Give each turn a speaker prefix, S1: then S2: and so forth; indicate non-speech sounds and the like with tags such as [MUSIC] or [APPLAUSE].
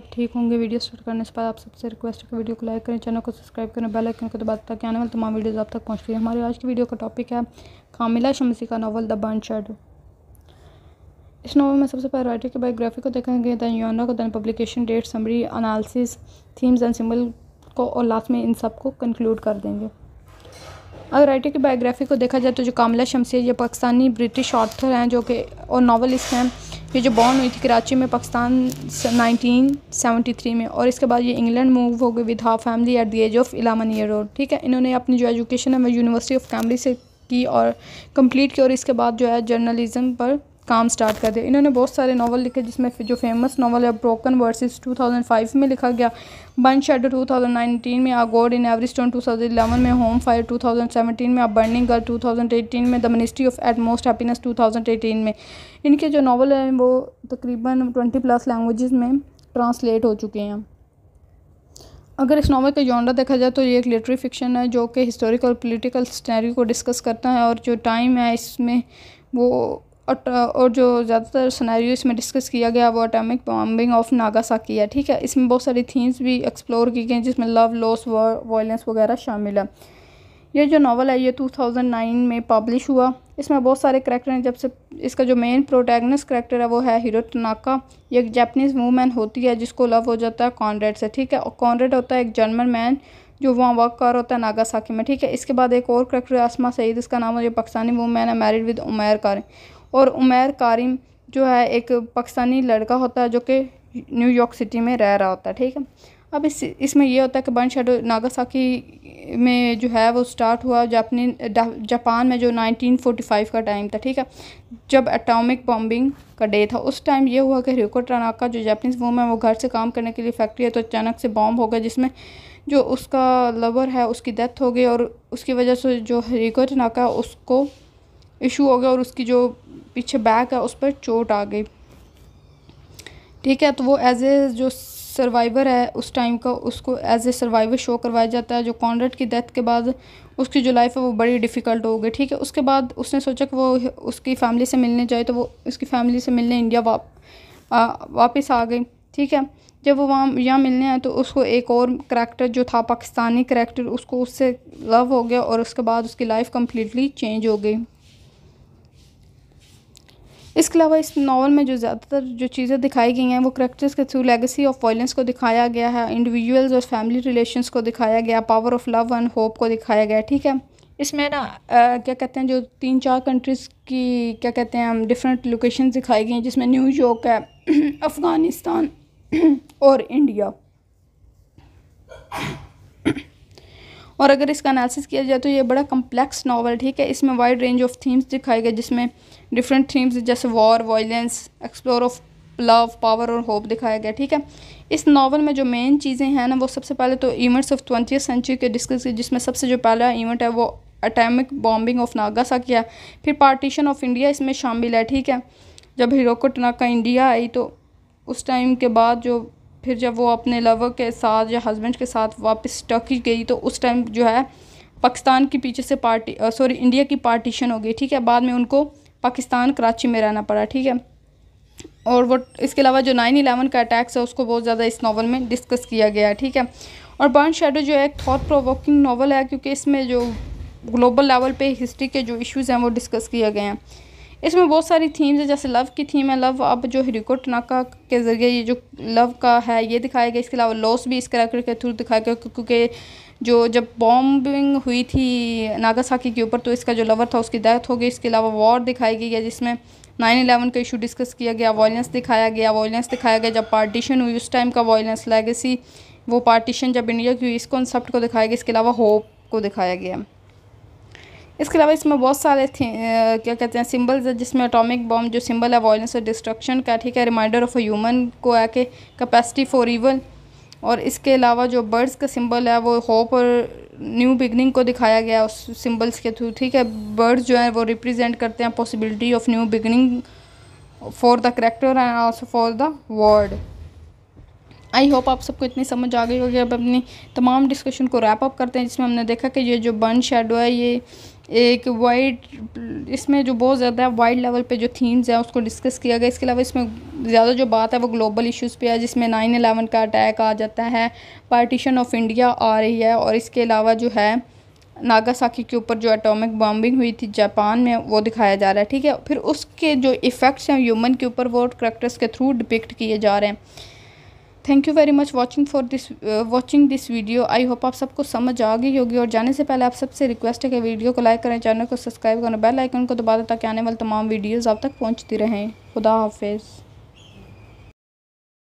S1: सब ठीक होंगे वीडियो स्टार्ट करने से पहले आप सबसे रिक्वेस्ट है कि वीडियो को लाइक करें चैनल को सब्सक्राइब करें बेल आइकन को दबाते ताकि आने वाले तमाम वीडियोस आप तक पहुंचती है हमारे आज की वीडियो का टॉपिक है कामिला शमसी का नावल द बर्न शेडो इस नावल में सबसे पहले राइटर की बायोग्राफी को देखेंगे दैन योना को then publication date summary analysis themes and symbol को और लास्ट में इन सब को कंक्लूड कर देंगे अगर राइटर की बायोग्राफी को देखा जाए तो जो कामिला शमसी है ये पाकिस्तानी ब्रिटिश ऑथर हैं जो कि और नावलिस्ट हैं ये जो बॉर्न हुई थी कराची में पाकिस्तान 1973 में और इसके बाद ये इंग्लैंड मूव हो गई with half family at the age of eleven year old ठीक है इन्होंने अपनी जो एजुकेशन है वो यूनिवर्सिटी ऑफ कैम्ब्रिज से की और कंप्लीट की और इसके बाद जो है जर्नलिज़म पर काम स्टार्ट कर दिया इन्होंने बहुत सारे नावल लिखे जिसमें जो फेमस नावल है ब्रोकन वर्सेस 2005 में लिखा गया बन शेडो 2019 में आ गोड इन एवरी स्टोन 2011 में होम फायर 2017 में आ बर्निंग गर्ल 2018 में the ministry of utmost happiness 2018 में इनके जो नावल हैं वो तकरीबन ट्वेंटी प्लस लैंग्वेज में ट्रांसलेट हो चुके हैं अगर इस नावल का जॉनरा देखा जाए तो ये एक लिटरेरी फिक्शन है जो कि हिस्टोरिकल और पोलिटिकल स्टैरी को डिस्कस करता है और जो टाइम है इसमें वो और और जो ज़्यादातर सनारी इसमें डिस्कस किया गया वो अटोमिक बॉम्बिंग ऑफ नागासाकी है ठीक है इसमें बहुत सारी थीम्स भी एक्सप्लोर की गई जिसमें लव लॉस वॉर वायलेंस वगैरह शामिल है ये जो नावल है ये 2009 में पब्लिश हुआ इसमें बहुत सारे करैक्टर हैं जब से इसका जो मेन प्रोटैगनस करैक्टर है वो है हीरो टनाका ये एक जैपनीज़ वूमेन होती है जिसको लव हो जाता है कॉन्रेड से ठीक है और कॉन्रेड होता है एक जर्मन मैन जो वहाँ वर्क कर होता है नागासाकी में ठीक है इसके बाद एक और है आसमा सईद इसका नाम है जो पाकिस्तानी वूमैन है मैरिड विद उमैर कार और उमर कारिम जो है एक पाकिस्तानी लड़का होता है जो कि न्यूयॉर्क सिटी में रह रहा होता है ठीक है अब इस इसमें यह होता है कि बन शेड नागासाकी में जो है वो स्टार्ट हुआ जापनी जापान में जो 1945 का टाइम था ठीक है जब एटॉमिक बॉम्बिंग का डे था उस टाइम ये हुआ कि रिको टनाका जो जापनीज वूम है वो घर से काम करने के लिए फैक्ट्री है तो अचानक से बॉम्ब हो गया जिसमें जो उसका लवर है उसकी डेथ हो गई और उसकी वजह से जो रिको टनाका उसको इशू हो गया और उसकी जो पीछे बैक है उस पर चोट आ गई ठीक है तो वो एज ए जो सर्वाइवर है उस टाइम का उसको एज ए सर्वाइवर शो करवाया जाता है जो कॉन्ड्रेट की डेथ के बाद उसकी जो लाइफ है वो बड़ी डिफ़िकल्ट हो गई ठीक है उसके बाद उसने सोचा कि वो उसकी फैमिली से मिलने जाए तो वो उसकी फैमिली से मिलने इंडिया वाप आ, वापस आ गई ठीक है जब वो वहाँ यहाँ मिलने आए तो उसको एक और करैक्टर जो था पाकिस्तानी करैक्टर उसको उससे लव हो गया और उसके बाद उसकी लाइफ कम्प्लीटली चेंज हो गई इसके अलावा इस नावल में जो ज़्यादातर जो चीज़ें दिखाई गई हैं वो करेक्टर्स के थ्रू लेगेसी ऑफ वायलेंस को दिखाया गया है इंडिविजुअल्स और फैमिली रिलेशंस को दिखाया गया power of love and hope को दिखाया गया ठीक है इसमें ना आ, क्या कहते हैं जो तीन चार कंट्रीज़ की क्या कहते हैं हम डिफरेंट लोकेशन दिखाई गई हैं जिसमें न्यूयॉर्क है अफ़गानिस्तान [CLEARS THROAT] और इंडिया और अगर इसका एनालिसिस किया जाए तो ये बड़ा कम्प्लेक्स नावल ठीक है इसमें वाइड रेंज ऑफ थीम्स दिखाए गए जिसमें डिफरेंट थीम्स जैसे war violence explore of love power और होप दिखाया गया ठीक है इस नावल में जो मेन चीज़ें हैं ना वो सबसे पहले तो इवेंट्स ऑफ ट्वेंटी सेंचुरी के डिस्कस जिसमें सबसे जो पहला इवेंट है वो अटैमिक बॉम्बिंग ऑफ सा किया फिर पार्टीशन ऑफ इंडिया इसमें शामिल है ठीक है जब हिरोको का इंडिया आई तो उस टाइम के बाद जो फिर जब वो अपने लवर के साथ या हस्बैंड के साथ वापस टर्की गई तो उस टाइम जो है पाकिस्तान की पीछे से पार्टी सॉरी इंडिया की पार्टीशन हो गई ठीक है बाद में उनको पाकिस्तान कराची में रहना पड़ा ठीक है और वो इसके अलावा जो नाइन इलेवन का अटैक्स है उसको बहुत ज़्यादा इस नावल में डिस्कस किया गया है ठीक है और बर्न शेडो जो है एक थॉट प्रोवोकिंग नावल है क्योंकि इसमें जो ग्लोबल लेवल पे हिस्ट्री के जो इश्यूज़ हैं वो डिस्कस किए गए हैं इसमें बहुत सारी थीम्स है जैसे लव की थीम है लव अब जो हिरिको टनाका के ज़रिए ये जो लव का है ये दिखाया गया इसके अलावा लॉस भी इस करेक्टर के थ्रू दिखाया गया क्योंकि जो जब बॉम्बिंग हुई थी नागासाकी के ऊपर तो इसका जो लवर था उसकी डेथ हो गई इसके अलावा वॉर दिखाई गई है जिसमें नाइन इलेवन का इशू डिस्कस किया गया वॉयलेंस दिखाया गया वॉयलेंस दिखाया गया जब पार्टीशन हुई उस टाइम का वॉयलेंस लेगेसी वो पार्टीशन जब इंडिया की हुई इस कॉन्सेप्ट को दिखाया गया इसके अलावा होप को दिखाया गया इसके अलावा इसमें बहुत सारे थे क्या कहते हैं सिंबल्स है जिसमें अटोमिक बॉम्ब जो सिंबल है वॉयलेंस और डिस्ट्रक्शन का ठीक है रिमाइंडर ऑफ अ ह्यूमन को है कि कैपेसिटी फॉर इवन और इसके अलावा जो बर्ड्स का सिंबल है वो होप और न्यू बिगनिंग को दिखाया गया उस सिंबल्स के थ्रू ठीक है बर्ड्स जो हैं वो रिप्रेजेंट करते हैं possibility of new beginning for the character and also for the world I hope आप सबको इतनी समझ आ गई होगी अब अपनी तमाम डिस्कशन को रैप अप करते हैं जिसमें हमने देखा कि ये जो बर्न शेडो है ये एक वाइड इसमें जो बहुत ज़्यादा वाइड लेवल पे जो थीम्स हैं उसको डिस्कस किया गया इसके अलावा इसमें ज़्यादा जो बात है वो ग्लोबल इश्यूज़ पे है जिसमें नाइन अलेवन का अटैक आ जाता है पार्टीशन ऑफ इंडिया आ रही है और इसके अलावा जो है नागासाकी के ऊपर जो एटॉमिक बॉम्बिंग हुई थी जापान में वो दिखाया जा रहा है ठीक है फिर उसके जो इफ़ेक्ट्स हैं ह्यूमन के ऊपर वो करेक्टर्स के थ्रू डिपिक्ट किए जा रहे हैं thank you very much watching for this watching this video I hope आप सबको समझ आ गई होगी और जाने से पहले आप सबसे रिक्वेस्ट है कि वीडियो को लाइक करें चैनल को सब्सक्राइब करें बेल आइकन को दबा दें ताकि आने वाले तमाम वीडियोज़ आप तक पहुँचती रहें खुदा हाफिज़